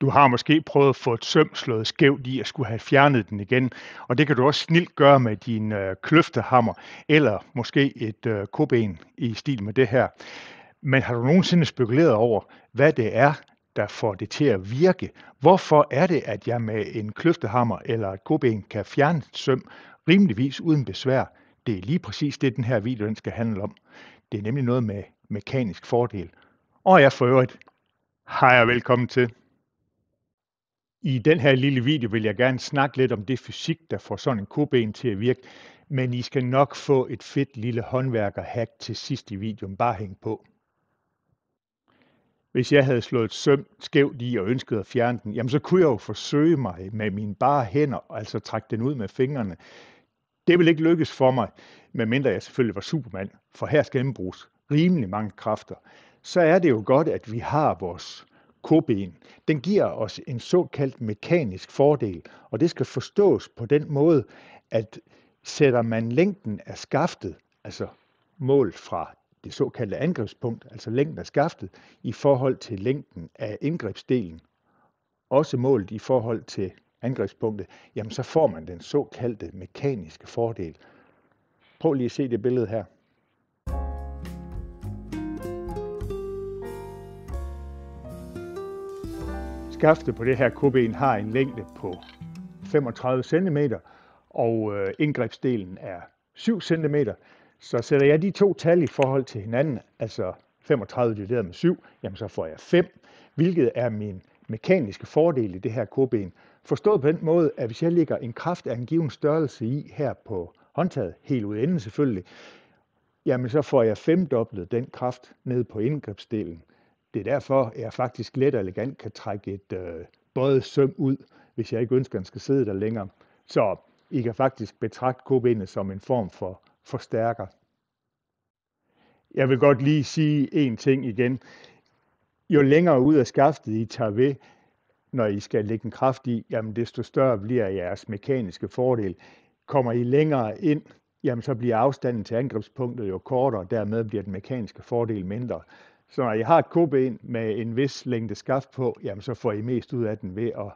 Du har måske prøvet at få et søm slået skævt i at skulle have fjernet den igen, og det kan du også snilt gøre med din øh, kløftehammer eller måske et øh, koben i stil med det her. Men har du nogensinde spekuleret over, hvad det er, der får det til at virke? Hvorfor er det, at jeg med en kløftehammer eller et koben kan fjerne søm rimeligvis uden besvær? Det er lige præcis det, den her video den skal handle om. Det er nemlig noget med mekanisk fordel. Og jeg for øvrigt, hej og velkommen til. I den her lille video vil jeg gerne snakke lidt om det fysik, der får sådan en koben til at virke, men I skal nok få et fedt lille håndværkerhack til sidst i videoen, bare hæng på. Hvis jeg havde slået søm skævt i og ønsket at fjerne den, jamen så kunne jeg jo forsøge mig med mine bare hænder, altså trække den ud med fingrene. Det ville ikke lykkes for mig, medmindre jeg selvfølgelig var supermand, for her skal bruges rimelig mange kræfter. Så er det jo godt, at vi har vores koben. Den giver os en såkaldt mekanisk fordel, og det skal forstås på den måde, at sætter man længden af skaftet, altså mål fra det såkaldte angrebspunkt, altså længden af skaftet, i forhold til længden af indgrebsdelen, også målt i forhold til angrebspunktet, jamen så får man den såkaldte mekaniske fordel. Prøv lige at se det billede her. Skaftet på det her kubben har en længde på 35 cm, og øh, indgrebsdelen er 7 cm. Så sætter jeg de to tal i forhold til hinanden, altså 35 divideret med 7, jamen så får jeg 5, hvilket er min mekaniske fordel i det her kubben. Forstået på den måde, at hvis jeg lægger en kraft af en given størrelse i her på håndtaget, helt ud enden selvfølgelig, jamen så får jeg femdoblet den kraft ned på indgrebsdelen. Det er derfor, jeg faktisk let og elegant kan trække et øh, bøjet søm ud, hvis jeg ikke ønsker, at den skal sidde der længere. Så I kan faktisk betragte kobindet som en form for forstærker. Jeg vil godt lige sige en ting igen. Jo længere ud af skaftet I tager ved, når I skal lægge en kraft i, jamen desto større bliver jeres mekaniske fordel. Kommer I længere ind, jamen så bliver afstanden til angrebspunktet jo kortere, og dermed bliver den mekaniske fordel mindre. Så når I har et koben med en vis længde skaft på, jamen så får I mest ud af den ved at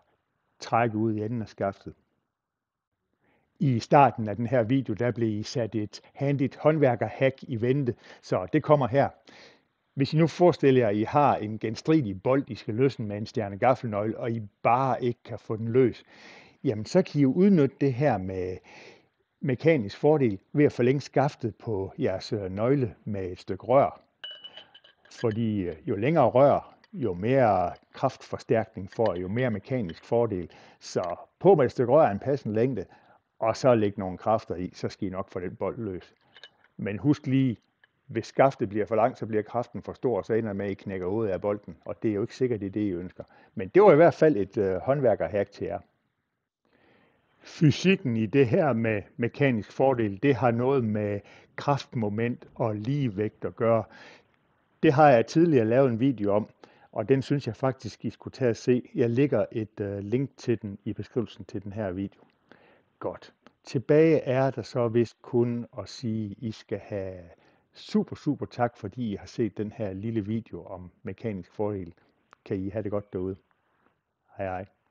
trække ud i enden af skaftet. I starten af den her video, der blev I sat et handigt håndværkerhack i vente, så det kommer her. Hvis I nu forestiller jer, at I har en genstridig bold, I skal løsne med en stjerne gaffelnøgle, og I bare ikke kan få den løs, jamen så kan I jo udnytte det her med mekanisk fordel ved at forlænge skaftet på jeres øh, nøgle med et stykke rør fordi øh, jo længere rør, jo mere kraftforstærkning får, jo mere mekanisk fordel. Så på med et stykke rør af en passende længde, og så lægge nogle kræfter i, så skal I nok få den bold løs. Men husk lige, hvis skaftet bliver for langt, så bliver kraften for stor, og så ender med, at I knækker ud af bolden, og det er jo ikke sikkert, det er det, I ønsker. Men det var i hvert fald et øh, håndværkerhack til jer. Fysikken i det her med mekanisk fordel, det har noget med kraftmoment og ligevægt at gøre. Det har jeg tidligere lavet en video om, og den synes jeg faktisk, I skulle tage og se. Jeg lægger et øh, link til den i beskrivelsen til den her video. Godt. Tilbage er der så vist kun at sige, at I skal have super, super tak, fordi I har set den her lille video om mekanisk fordel. Kan I have det godt derude. Hej hej.